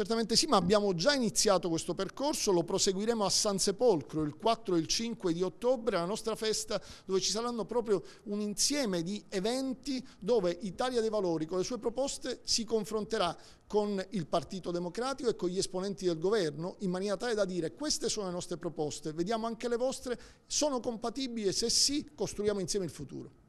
Certamente sì, ma abbiamo già iniziato questo percorso, lo proseguiremo a San Sepolcro il 4 e il 5 di ottobre, la nostra festa dove ci saranno proprio un insieme di eventi dove Italia dei Valori con le sue proposte si confronterà con il Partito Democratico e con gli esponenti del governo in maniera tale da dire queste sono le nostre proposte, vediamo anche le vostre, sono compatibili e se sì costruiamo insieme il futuro.